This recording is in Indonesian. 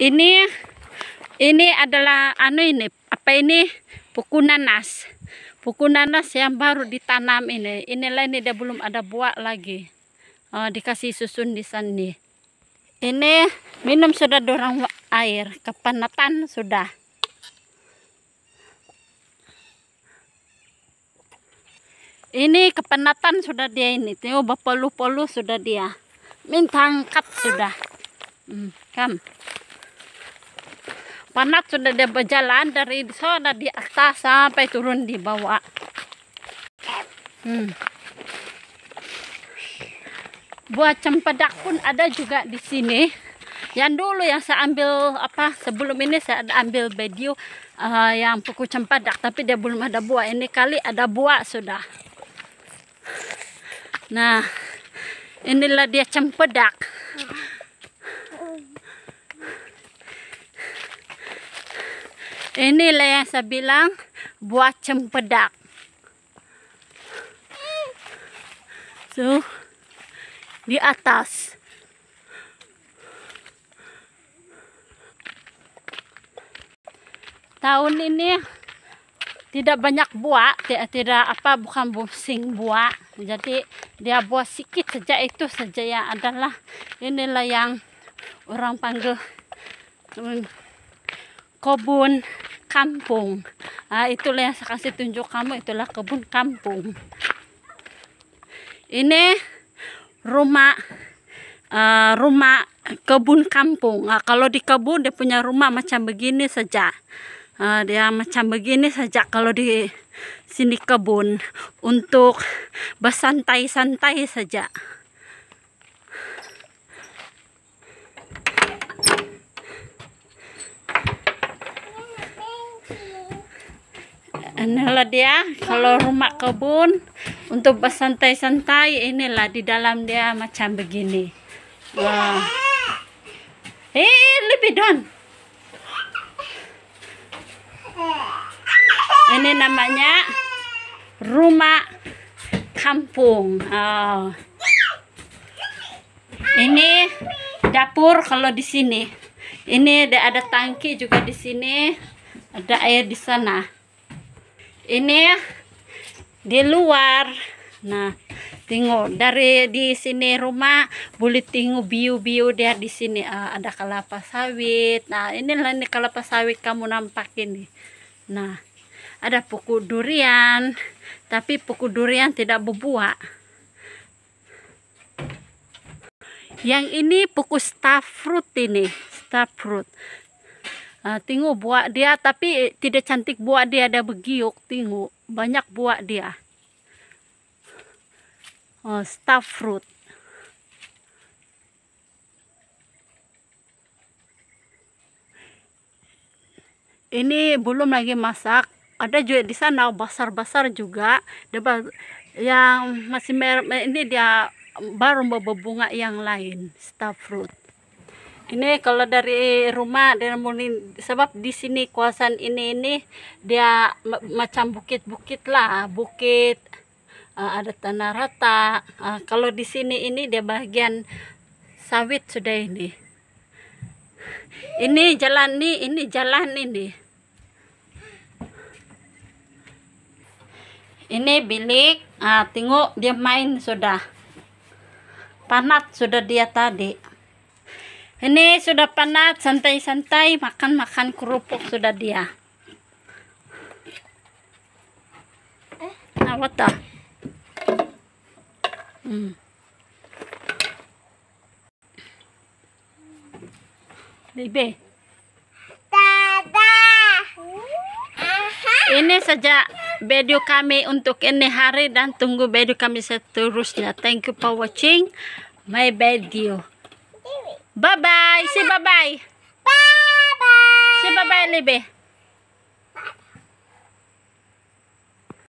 ini ini adalah anu ini apa ini buku nanas buku nanas yang baru ditanam ini inilah ini dia belum ada buah lagi oh, dikasih susun di sini ini minum sudah dorong air kepanatan sudah ini kepenatan sudah dia ini tuh bapak polu sudah dia mintangkat sudah hmm, kam Panak sudah dia berjalan dari sana di atas sampai turun di bawah. Hmm. Buah cempedak pun ada juga di sini. Yang dulu yang saya ambil apa sebelum ini saya ambil video uh, yang pukul cempedak tapi dia belum ada buah. Ini kali ada buah sudah. Nah, inilah dia cempedak. Inilah yang saya bilang buat cempedak. So, di atas. Tahun ini tidak banyak buah, tidak, tidak apa bukan busing buah. Jadi dia buah sedikit saja itu saja yang adalah inilah yang orang panggil hmm, kebun kampung. Ah, itulah yang saya kasih tunjuk kamu, itulah kebun kampung. Ini rumah uh, rumah kebun kampung. Nah, kalau di kebun dia punya rumah macam begini saja. Uh, dia macam begini saja kalau di sini kebun untuk bersantai-santai saja. inilah dia kalau rumah kebun untuk bersantai-santai inilah di dalam dia macam begini wah eh hey, lebih don ini namanya rumah kampung oh. ini dapur kalau di sini ini ada tangki juga di sini ada air di sana ini ya di luar nah tengok dari di sini rumah boleh tengok biu-biu dia di sini ah, ada kelapa sawit nah inilah ini kelapa sawit kamu nampak ini nah ada pokok durian tapi pokok durian tidak berbuah yang ini pokok fruit ini staff fruit tinggu ah, tingu buah dia tapi tidak cantik buah dia ada begiuk tingu banyak buah dia oh, staff fruit ini belum lagi masak ada juga di sana besar-besar juga debat yang masih merah ini dia baru bunga yang lain staff fruit ini kalau dari rumah dari murni sebab di sini kawasan ini ini dia macam bukit-bukit lah bukit uh, ada tanah rata eh, kalau di sini ini dia bagian sawit sudah ini ini jalan nih ini jalan ini ini bilik uh, tengok dia main sudah panat sudah dia tadi ini sudah panas, santai-santai makan-makan kerupuk sudah dia. Nah, eh? what the? Hmm. Bebe. Dada. Ini saja video kami untuk ini hari dan tunggu video kami seterusnya. Thank you for watching my video. Bye-bye. Say bye-bye. Bye-bye. Say bye-bye, Libby.